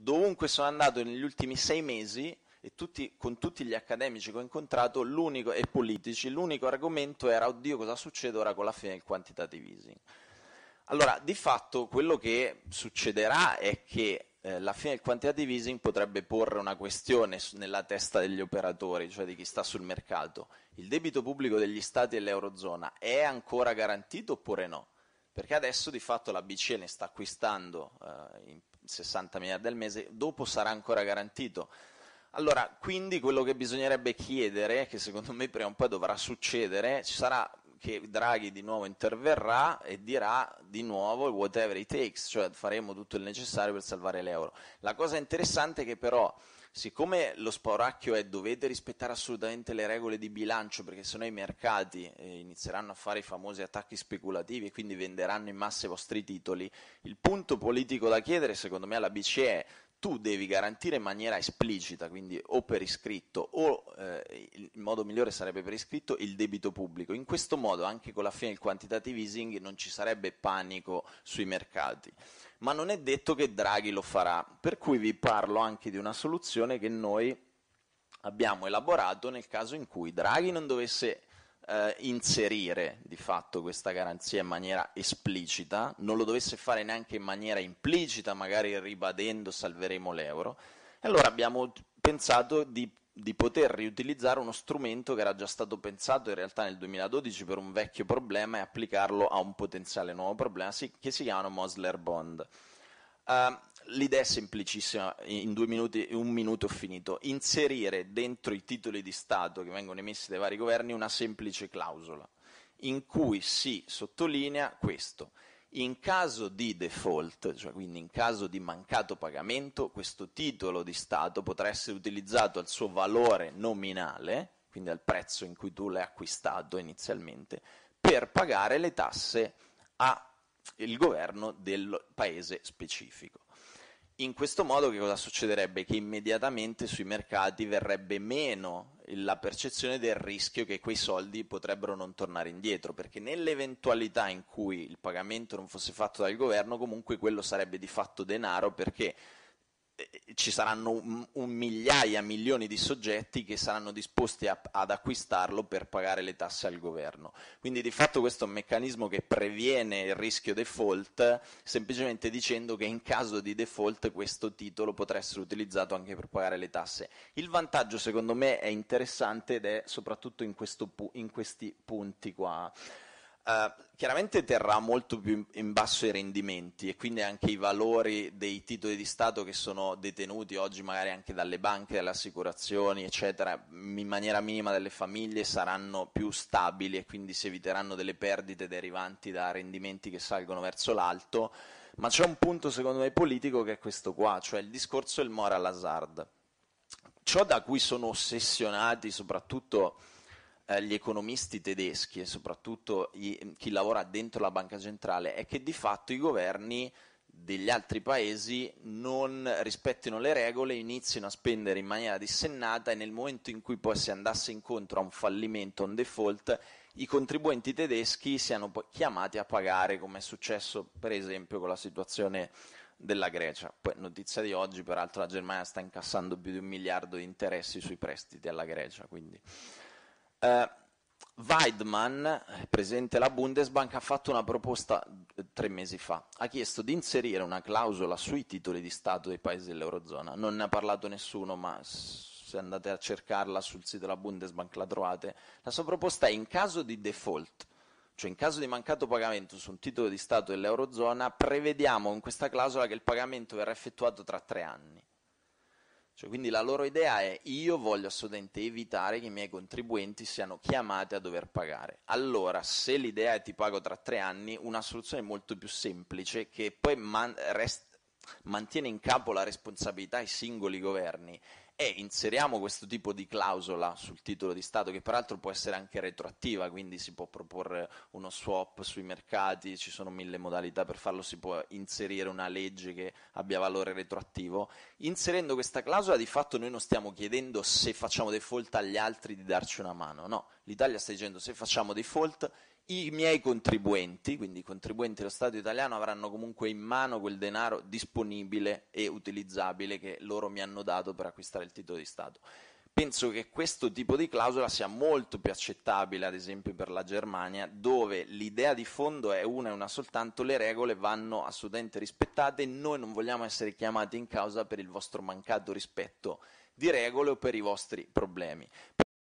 dovunque sono andato negli ultimi sei mesi e tutti, con tutti gli accademici che ho incontrato e politici, l'unico argomento era oddio cosa succede ora con la fine del quantitative easing. Allora, di fatto quello che succederà è che eh, la fine del quantitative easing potrebbe porre una questione su, nella testa degli operatori, cioè di chi sta sul mercato. Il debito pubblico degli stati dell'Eurozona è ancora garantito oppure no? Perché adesso di fatto la BCE ne sta acquistando eh, in 60 miliardi al mese, dopo sarà ancora garantito. Allora, quindi quello che bisognerebbe chiedere, che secondo me prima o poi dovrà succedere, sarà che Draghi di nuovo interverrà e dirà di nuovo whatever it takes, cioè faremo tutto il necessario per salvare l'euro. La cosa interessante è che però siccome lo spauracchio è dovete rispettare assolutamente le regole di bilancio perché sennò i mercati eh, inizieranno a fare i famosi attacchi speculativi e quindi venderanno in massa i vostri titoli, il punto politico da chiedere secondo me alla BCE è tu devi garantire in maniera esplicita, quindi o per iscritto o eh, il modo migliore sarebbe per iscritto il debito pubblico. In questo modo anche con la fine del quantitative easing non ci sarebbe panico sui mercati. Ma non è detto che Draghi lo farà, per cui vi parlo anche di una soluzione che noi abbiamo elaborato nel caso in cui Draghi non dovesse eh, inserire di fatto questa garanzia in maniera esplicita, non lo dovesse fare neanche in maniera implicita, magari ribadendo salveremo l'euro, E allora abbiamo pensato di, di poter riutilizzare uno strumento che era già stato pensato in realtà nel 2012 per un vecchio problema e applicarlo a un potenziale nuovo problema che si chiama Mosler Bond. Uh, l'idea è semplicissima, in due minuti, un minuto ho finito. Inserire dentro i titoli di Stato che vengono emessi dai vari governi una semplice clausola in cui si sottolinea questo. In caso di default, cioè quindi in caso di mancato pagamento, questo titolo di Stato potrà essere utilizzato al suo valore nominale, quindi al prezzo in cui tu l'hai acquistato inizialmente, per pagare le tasse a il governo del paese specifico. In questo modo che cosa succederebbe? Che immediatamente sui mercati verrebbe meno la percezione del rischio che quei soldi potrebbero non tornare indietro, perché nell'eventualità in cui il pagamento non fosse fatto dal governo, comunque quello sarebbe di fatto denaro perché eh, ci saranno un, un, migliaia, milioni di soggetti che saranno disposti a, ad acquistarlo per pagare le tasse al governo. Quindi di fatto questo è un meccanismo che previene il rischio default semplicemente dicendo che in caso di default questo titolo potrà essere utilizzato anche per pagare le tasse. Il vantaggio secondo me è interessante ed è soprattutto in, pu- in questi punti qua. Eh, chiaramente terrà molto più in basso i rendimenti e quindi anche i valori dei titoli di Stato che sono detenuti oggi magari anche dalle banche, dalle assicurazioni, eccetera, in maniera minima dalle famiglie saranno più stabili e quindi si eviteranno delle perdite derivanti da rendimenti che salgono verso l'alto. Ma c'è un punto secondo me politico che è questo qua, cioè il discorso del moral hazard. Ciò da cui sono ossessionati soprattutto eh, gli economisti tedeschi e soprattutto gli, chi lavora dentro la banca centrale è che di fatto i governi degli altri paesi non rispettino le regole, iniziano a spendere in maniera dissennata e nel momento in cui poi si andasse incontro a un fallimento, a un default, i contribuenti tedeschi siano poi chiamati a pagare, come è successo per esempio con la situazione della Grecia. Poi notizia di oggi, peraltro la Germania sta incassando più di un miliardo di interessi sui prestiti alla Grecia, quindi eh, Weidmann, presidente della Bundesbank, ha fatto una proposta eh, tre mesi fa. Ha chiesto di inserire una clausola sui titoli di Stato dei paesi dell'Eurozona. Non ne ha parlato nessuno, ma se andate a cercarla sul sito della Bundesbank la trovate. La sua proposta è in caso di default, cioè in caso di mancato pagamento su un titolo di Stato dell'Eurozona, prevediamo in questa clausola che il pagamento verrà effettuato tra tre anni. Cioè, quindi la loro idea è io voglio assolutamente evitare che i miei contribuenti siano chiamati a dover pagare. Allora, se l'idea è ti pago tra tre anni, una soluzione molto più semplice che poi man- rest- mantiene in capo la responsabilità ai singoli governi e inseriamo questo tipo di clausola sul titolo di Stato che peraltro può essere anche retroattiva, quindi si può proporre uno swap sui mercati, ci sono mille modalità per farlo, si può inserire una legge che abbia valore retroattivo, inserendo questa clausola di fatto noi non stiamo chiedendo se facciamo default agli altri di darci una mano, no, l'Italia sta dicendo se facciamo default i miei contribuenti, quindi i contribuenti dello Stato italiano, avranno comunque in mano quel denaro disponibile e utilizzabile che loro mi hanno dato per acquistare il titolo di Stato. Penso che questo tipo di clausola sia molto più accettabile, ad esempio, per la Germania, dove l'idea di fondo è una e una soltanto, le regole vanno assolutamente rispettate e noi non vogliamo essere chiamati in causa per il vostro mancato rispetto di regole o per i vostri problemi.